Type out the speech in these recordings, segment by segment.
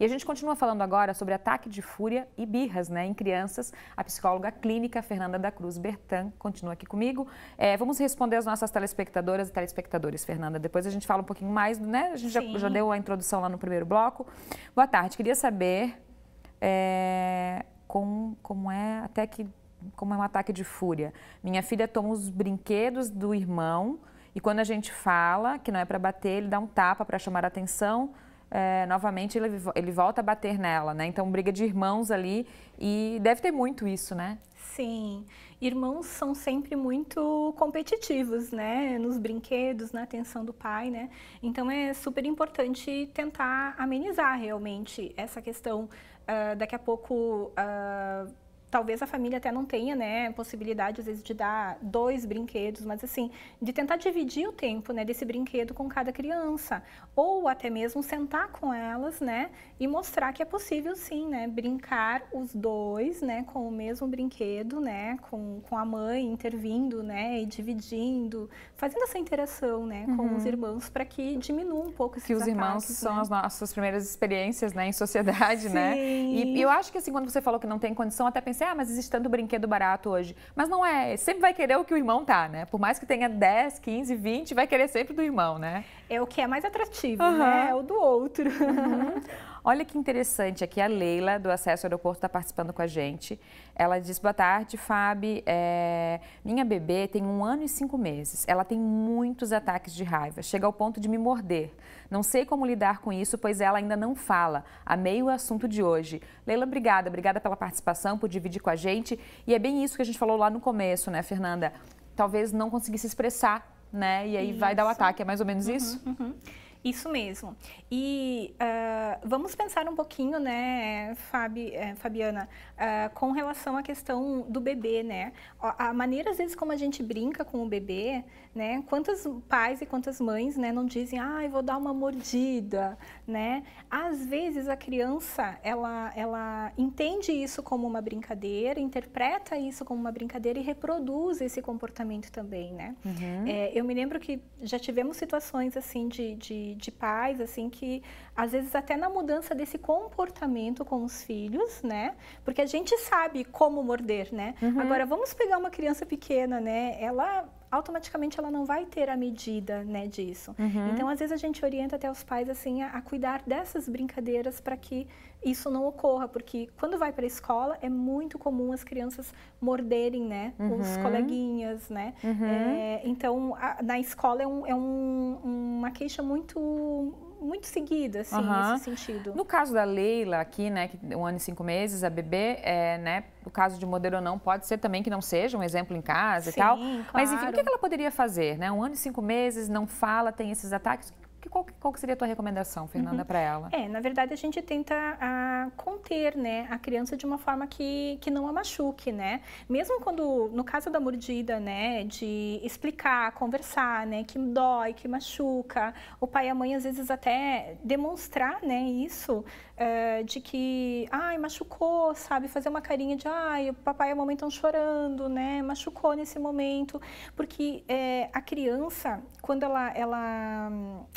E a gente continua falando agora sobre ataque de fúria e birras né, em crianças. A psicóloga clínica Fernanda da Cruz Bertan continua aqui comigo. É, vamos responder as nossas telespectadoras e telespectadores, Fernanda. Depois a gente fala um pouquinho mais, né? A gente já, já, deu a introdução lá no primeiro bloco. Boa tarde. Queria saber é, com, como é até que como é um ataque de fúria. Minha filha toma os brinquedos do irmão e quando a gente fala que não é para bater, ele dá um tapa para chamar a atenção é, novamente ele, ele volta a bater nela, né? Então, briga de irmãos ali e deve ter muito isso, né? Sim, irmãos são sempre muito competitivos, né? Nos brinquedos, na atenção do pai, né? Então é super importante tentar amenizar realmente essa questão. Uh, daqui a pouco uh, talvez a família até não tenha, né, possibilidade às vezes de dar dois brinquedos, mas assim, de tentar dividir o tempo, né, desse brinquedo com cada criança, ou até mesmo sentar com elas, né, e mostrar que é possível sim, né, brincar os dois, né, com o mesmo brinquedo, né, com, com a mãe intervindo, né, e dividindo, fazendo essa interação, né, com uhum. os irmãos para que diminua um pouco esses Que os ataques, irmãos né. são né? as nossas primeiras experiências, né, em sociedade, sim. né? E, e eu acho que assim, quando você falou que não tem condição, até pensar pensei, assim, ah, mas existe tanto brinquedo barato hoje. Mas não é, sempre vai querer o que o irmão tá, né? Por mais que tenha 10, 15, 20, vai querer sempre do irmão, né? É o que é mais atrativo, uhum. né? É o do outro. Uhum. Olha que interessante, aqui a Leila, do Acesso ao Aeroporto, está participando com a gente. Ela diz, boa tarde, Fábio. É... Minha bebê tem um ano e cinco meses. Ela tem muitos ataques de raiva, chega ao ponto de me morder. Não sei como lidar com isso, pois ela ainda não fala. Amei o assunto de hoje. Leila, obrigada. Obrigada pela participação, por dividir com a gente. E é bem isso que a gente falou lá no começo, né, Fernanda? Talvez não conseguisse expressar, né? E aí isso. vai dar o ataque. É mais ou menos uhum, isso? Uhum. Isso mesmo. E uh, vamos pensar um pouquinho, né, Fabi, eh, Fabiana, uh, com relação à questão do bebê, né? A maneira, às vezes, como a gente brinca com o bebê, né? Quantos pais e quantas mães, né, não dizem, ah, eu vou dar uma mordida, né? Às vezes, a criança, ela, ela entende isso como uma brincadeira, interpreta isso como uma brincadeira e reproduz esse comportamento também, né? Uhum. É, eu me lembro que já tivemos situações, assim, de, de de, pais, assim, que às vezes até na mudança desse comportamento com os filhos, né? Porque a gente sabe como morder, né? Uhum. Agora, vamos pegar uma criança pequena, né? Ela automaticamente ela não vai ter a medida né, disso. Uhum. Então, às vezes, a gente orienta até os pais assim a, a cuidar dessas brincadeiras para que isso não ocorra, porque quando vai para a escola é muito comum as crianças morderem né, uhum. os coleguinhas. Né? Uhum. É, então, a, na escola é, um, é um, uma queixa muito muito seguida, assim, nesse sentido. No caso da Leila aqui, né, que um ano e cinco meses, a bebê, é, né, no caso de modelo ou não, pode ser também que não seja um exemplo em casa Sim, e tal. Claro. Mas enfim, o que ela poderia fazer, né? Um ano e cinco meses, não fala, tem esses ataques. O que, qual, qual seria a tua recomendação, Fernanda, uhum. para ela? É, na verdade a gente tenta a, ah, conter, né, a criança de uma forma que, que não a machuque, né? Mesmo quando, no caso da mordida, né, de explicar, conversar, né, que dói, que machuca, o pai e a mãe às vezes até demonstrar, né, isso, uh, de que, ai, machucou, sabe, fazer uma carinha de, ai, o papai e a mamãe estão chorando, né, machucou nesse momento, porque é, a criança, quando ela ela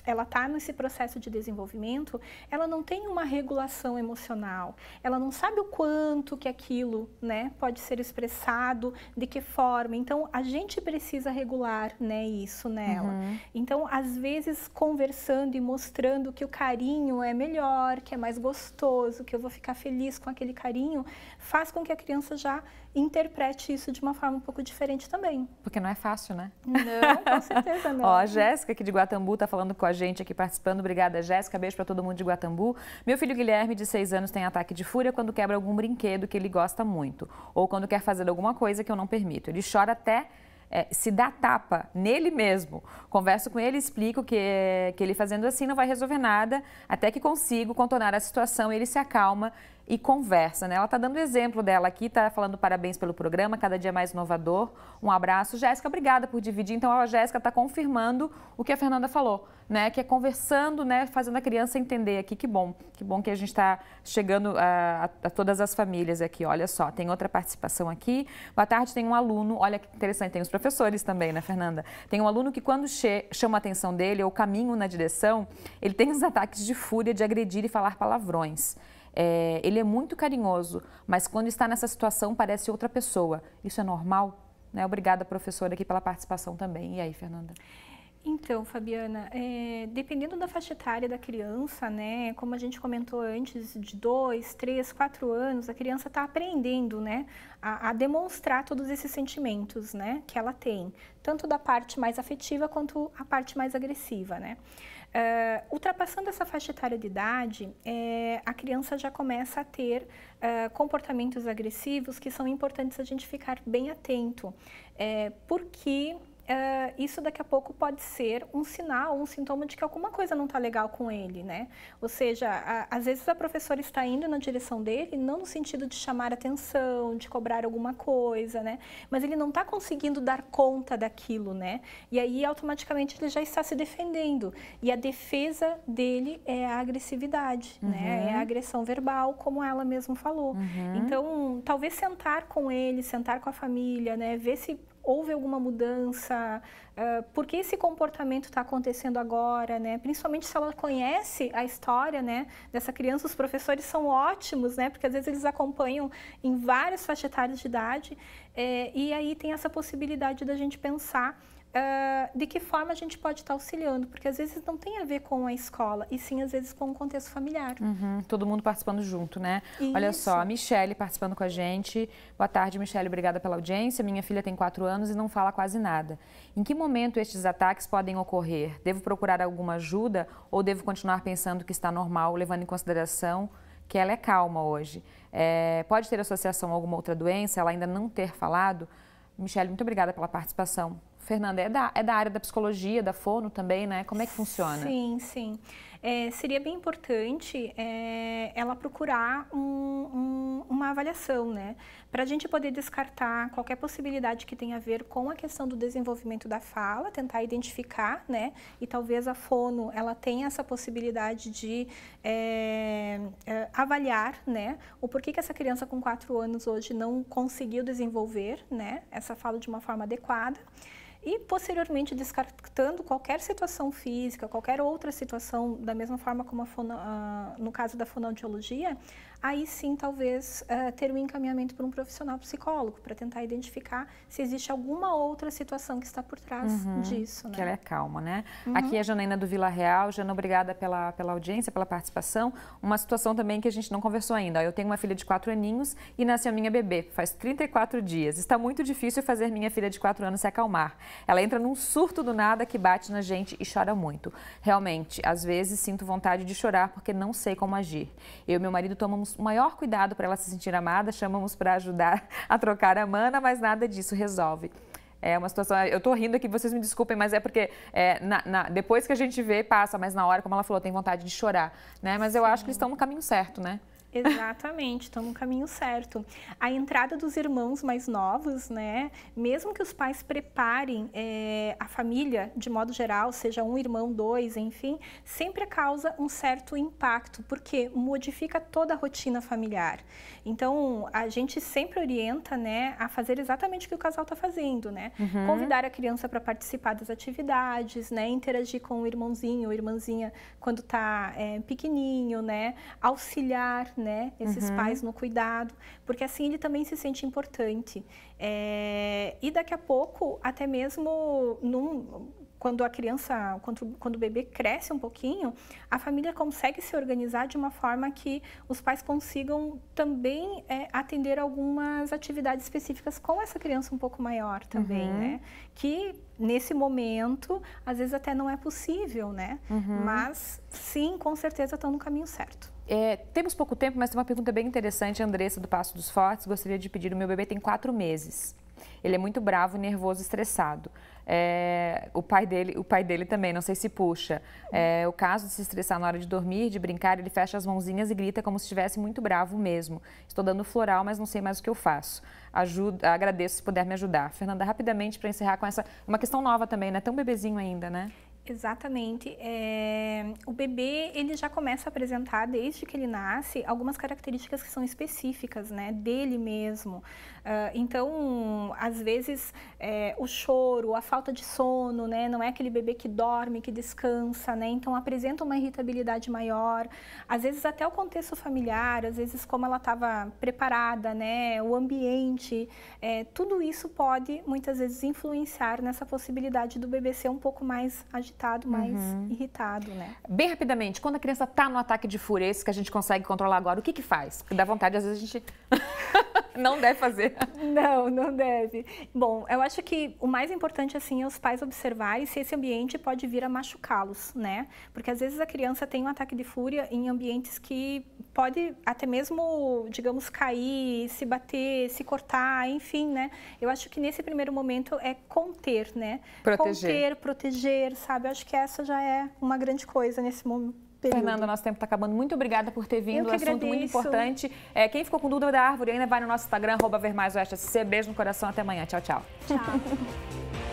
ela está nesse processo de desenvolvimento, ela não tem uma regulação emocional, ela não sabe o quanto que aquilo, né, pode ser expressado, de que forma. Então a gente precisa regular, né, isso nela. Uhum. Então às vezes conversando e mostrando que o carinho é melhor, que é mais gostoso, que eu vou ficar feliz com aquele carinho, faz com que a criança já interprete isso de uma forma um pouco diferente também. Porque não é fácil, né? Não, com certeza não. Ó, a Jéssica aqui de Guatambu está falando com a gente aqui participando. Obrigada, Jéssica. Beijo para todo mundo de Guatambu. Meu filho Guilherme, de seis anos, tem ataque de fúria quando quebra algum brinquedo que ele gosta muito ou quando quer fazer alguma coisa que eu não permito. Ele chora até é, se dá tapa nele mesmo. Converso com ele, explico que, que ele fazendo assim não vai resolver nada, até que consigo contornar a situação, ele se acalma e conversa, né? Ela está dando exemplo dela aqui, está falando parabéns pelo programa, cada dia mais inovador. Um abraço. Jéssica, obrigada por dividir. Então, a Jéssica está confirmando o que a Fernanda falou, né? Que é conversando, né? Fazendo a criança entender aqui. Que bom, que bom que a gente está chegando a, a, a, todas as famílias aqui. Olha só, tem outra participação aqui. Boa tarde, tem um aluno, olha que interessante, tem os professores também, né, Fernanda? Tem um aluno que quando chama a atenção dele ou caminho na direção, ele tem uns ataques de fúria, de agredir e falar palavrões. É, ele é muito carinhoso, mas quando está nessa situação parece outra pessoa. Isso é normal? Né? Obrigada, professora, aqui pela participação também. E aí, Fernanda? Então, Fabiana, é, dependendo da faixa etária da criança, né, como a gente comentou antes, de 2, 3, 4 anos, a criança está aprendendo, né, a, a, demonstrar todos esses sentimentos, né, que ela tem, tanto da parte mais afetiva quanto a parte mais agressiva, né. Uh, ultrapassando essa faixa etária de idade, é, a criança já começa a ter uh, comportamentos agressivos que são importantes a gente ficar bem atento, é, porque eh, isso daqui a pouco pode ser um sinal, um sintoma de que alguma coisa não está legal com ele, né? Ou seja, a, às vezes a professora está indo na direção dele, não no sentido de chamar atenção, de cobrar alguma coisa, né? Mas ele não está conseguindo dar conta daquilo, né? E aí automaticamente ele já está se defendendo. E a defesa dele é a agressividade, uhum. né? É a uhum. agressão verbal, como ela mesmo falou. Uhum. Então, talvez sentar com ele, sentar com a família, né? Ver se houve alguma mudança, uh, por que esse comportamento está acontecendo agora, né? Principalmente se ela conhece a história, né, dessa criança, os professores são ótimos, né? Porque às vezes eles acompanham em várias faixas etárias de idade é, e aí tem essa possibilidade da gente pensar uh, de que forma a gente pode estar auxiliando, porque às vezes não tem a ver com a escola, e sim às vezes com o contexto familiar. Uhum, todo mundo participando junto, né? Isso. Olha só, a Michelle participando com a gente. Boa tarde, Michelle, obrigada pela audiência. Minha filha tem quatro anos e não fala quase nada. Em que momento estes ataques podem ocorrer? Devo procurar alguma ajuda ou devo continuar pensando que está normal, levando em consideração que ela é calma hoje? É, pode ter associação a alguma outra doença, ela ainda não ter falado? Michelle, muito obrigada pela participação. Fernanda, é da, é da área da psicologia, da forno também, né? Como é que funciona? Sim, sim é, seria bem importante é, ela procurar um, um, uma avaliação, né? Para a gente poder descartar qualquer possibilidade que tenha a ver com a questão do desenvolvimento da fala, tentar identificar, né? E talvez a fono, ela tenha essa possibilidade de é, é avaliar, né? O porquê que essa criança com 4 anos hoje não conseguiu desenvolver, né? Essa fala de uma forma adequada e posteriormente descartando qualquer situação física, qualquer outra situação, da mesma forma como a fono, no caso da fonoaudiologia, aí sim talvez uh, ter um encaminhamento para um profissional psicólogo para tentar identificar se existe alguma outra situação que está por trás uhum, disso. Né? Que ela é calma, né? Uhum. Aqui é a Janaína do Vila Real. Jana, obrigada pela, pela audiência, pela participação. Uma situação também que a gente não conversou ainda. Eu tenho uma filha de quatro aninhos e nasceu minha bebê, faz 34 dias. Está muito difícil fazer minha filha de quatro anos se acalmar. Ela entra num surto do nada que bate na gente e chora muito. Realmente, às vezes sinto vontade de chorar porque não sei como agir. Eu e meu marido tomamos o maior cuidado para ela se sentir amada, chamamos para ajudar a trocar a mana, mas nada disso resolve. É uma situação. Eu estou rindo aqui, vocês me desculpem, mas é porque é, na, na, depois que a gente vê, passa, mas na hora, como ela falou, tem vontade de chorar. né? Mas eu acho que eles estão no caminho certo, né? Exatamente, estão no caminho certo. A entrada dos irmãos mais novos, né? Mesmo que os pais preparem é, a família de modo geral, seja um irmão, dois, enfim, sempre causa um certo impacto, porque modifica toda a rotina familiar. Então, a gente sempre orienta, né, a fazer exatamente o que o casal está fazendo, né? Uhum. Convidar a criança para participar das atividades, né? Interagir com o irmãozinho ou irmãzinha quando está é, eh, pequenininho, né? Auxiliar, né? Esses uhum. pais no cuidado, porque assim ele também se sente importante. É, e daqui a pouco, até mesmo num, quando a criança, quando, quando o bebê cresce um pouquinho, a família consegue se organizar de uma forma que os pais consigam também é, atender algumas atividades específicas com essa criança um pouco maior também, uhum. né? Que nesse momento, às vezes até não é possível, né? Uhum. Mas sim, com certeza estão no caminho certo. É, temos pouco tempo, mas tem uma pergunta bem interessante, Andressa, do Passo dos Fortes. Gostaria de pedir, o meu bebê tem quatro meses. Ele é muito bravo, nervoso, estressado. É, o pai dele, o pai dele também, não sei se puxa. É, o caso de se estressar na hora de dormir, de brincar, ele fecha as mãozinhas e grita como se estivesse muito bravo mesmo. Estou dando floral, mas não sei mais o que eu faço. Ajuda, agradeço se puder me ajudar. Fernanda, rapidamente para encerrar com essa, uma questão nova também, né? Tão bebezinho ainda, né? Exatamente. É, o bebê ele já começa a apresentar desde que ele nasce algumas características que são específicas, né, dele mesmo. Uh, então, às vezes é, o choro, a falta de sono, né, não é aquele bebê que dorme, que descansa, né. Então apresenta uma irritabilidade maior. Às vezes até o contexto familiar, às vezes como ela estava preparada, né, o ambiente, é, tudo isso pode muitas vezes influenciar nessa possibilidade do bebê ser um pouco mais agitado agitado, mais uhum. irritado, né? Bem rapidamente, quando a criança está no ataque de fúria, esse é que a gente consegue controlar agora, o que que faz? Porque dá vontade, às vezes a gente... Não deve fazer. Não, não deve. Bom, eu acho que o mais importante assim é os pais observarem se esse ambiente pode vir a machucá-los, né? Porque às vezes a criança tem um ataque de fúria em ambientes que pode até mesmo, digamos, cair, se bater, se cortar, enfim, né? Eu acho que nesse primeiro momento é conter, né? Proteger. Conter, proteger, sabe? Eu acho que essa já é uma grande coisa nesse momento período. Fernanda, nosso tempo está acabando. Muito obrigada por ter vindo. Eu um assunto agradeço. muito importante. É, quem ficou com dúvida da árvore ainda vai no nosso Instagram, arroba Oeste Beijo no coração, até amanhã. Tchau, tchau. Tchau.